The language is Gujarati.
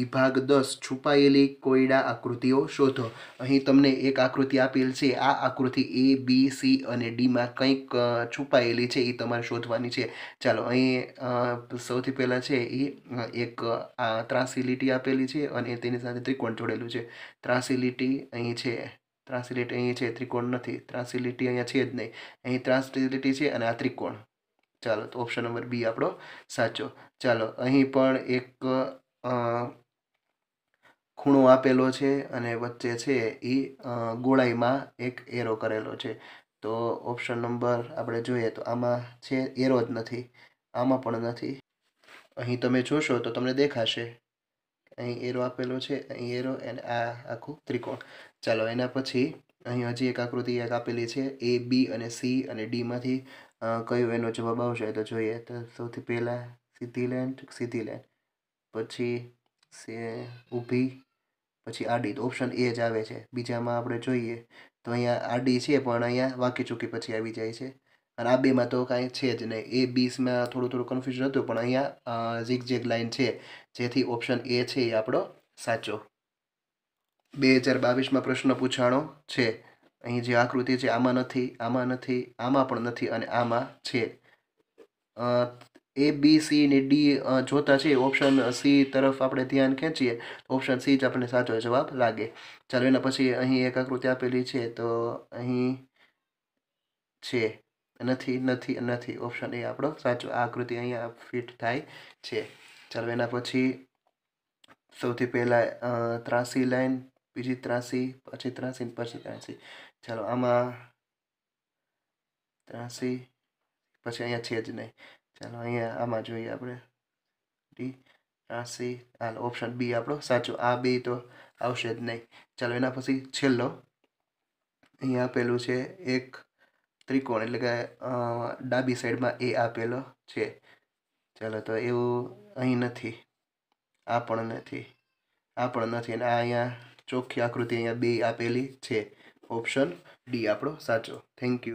વિભાગ દસ છુપાયેલી કોયડા આકૃતિઓ શોધો અહીં તમને એક આકૃતિ આપેલ છે આ આકૃતિ એ બી સી અને ડીમાં કંઈક છુપાયેલી છે એ તમારે શોધવાની છે ચાલો અહીં સૌથી પહેલાં છે એ એક ત્રાસી લીટી આપેલી છે અને તેની સાથે ત્રિકોણ જોડેલું છે ત્રાસી લીટી અહીં છે ત્રાસી લીટી અહીં છે ત્રિકોણ નથી ત્રાસી લીટી અહીંયા છે જ નહીં અહીં ત્રાસી લીટી છે અને આ ત્રિકોણ ચાલો તો ઓપ્શન નંબર બી આપણો સાચો ચાલો અહીં પણ એક ખૂણો આપેલો છે અને વચ્ચે છે એ ગોળાઈમાં એક એરો કરેલો છે તો ઓપ્શન નંબર આપણે જોઈએ તો આમાં છે એરો જ નથી આમાં પણ નથી અહીં તમે જોશો તો તમને દેખાશે અહીં એરો આપેલો છે અહીં એરો અને આ આખું ત્રિકોણ ચાલો એના પછી અહીં હજી એક આકૃતિ એક આપેલી છે એ બી અને સી અને ડીમાંથી કયો એનો જવાબ આવશે તો જોઈએ તો સૌથી પહેલાં સીધી લેન્ડ સીધી લેન્ડ પછી સે ઊભી પછી આડી તો ઓપ્શન એ જ આવે છે બીજામાં આપણે જોઈએ તો અહીંયા આડી છે પણ અહીંયા વાંકી ચૂકી પછી આવી જાય છે અને આ બેમાં તો કાંઈ છે જ નહીં એ બીસમાં થોડું થોડું કન્ફ્યુઝન હતું પણ અહીંયા ઝીગ ઝેગ લાઇન છે જેથી ઓપ્શન એ છે એ આપણો સાચો બે હજાર બાવીસમાં પ્રશ્ન પૂછાણો છે અહીં જે આકૃતિ છે આમાં નથી આમાં નથી આમાં પણ નથી અને આમાં છે એ બી સી ને ડી જોતા છે ઓપ્શન સી તરફ આપણે ધ્યાન ખેંચીએ ઓપ્શન સી જ આપણને સાચો જવાબ લાગે ચાલો એના પછી અહીં એક આકૃતિ આપેલી છે તો અહીં છે નથી નથી નથી ઓપ્શન એ આપણો સાચો આ આકૃતિ અહીંયા ફિટ થાય છે ચાલો એના પછી સૌથી પહેલાં ત્રાસી લાઈન બીજી ત્રાસી પછી ત્રાસી પછી ત્રાસી ચાલો આમાં ત્રાસી પછી અહીંયા છે જ નહીં ચાલો અહીંયા આમાં જોઈએ આપણે ડી ત્રાસી હાલ ઓપ્શન બી આપણો સાચું આ બે તો આવશે જ નહીં ચાલો એના પછી છેલ્લો અહીંયા આપેલું છે એક ત્રિકોણ એટલે કે ડાબી સાઈડમાં એ આપેલો છે ચાલો તો એવું અહીં નથી આ પણ નથી આ પણ નથી અને આ અહીંયા ચોખ્ખી આકૃતિ અહીંયા બે આપેલી છે ઓપ્શન ડી આપણો સાચો થેન્ક યુ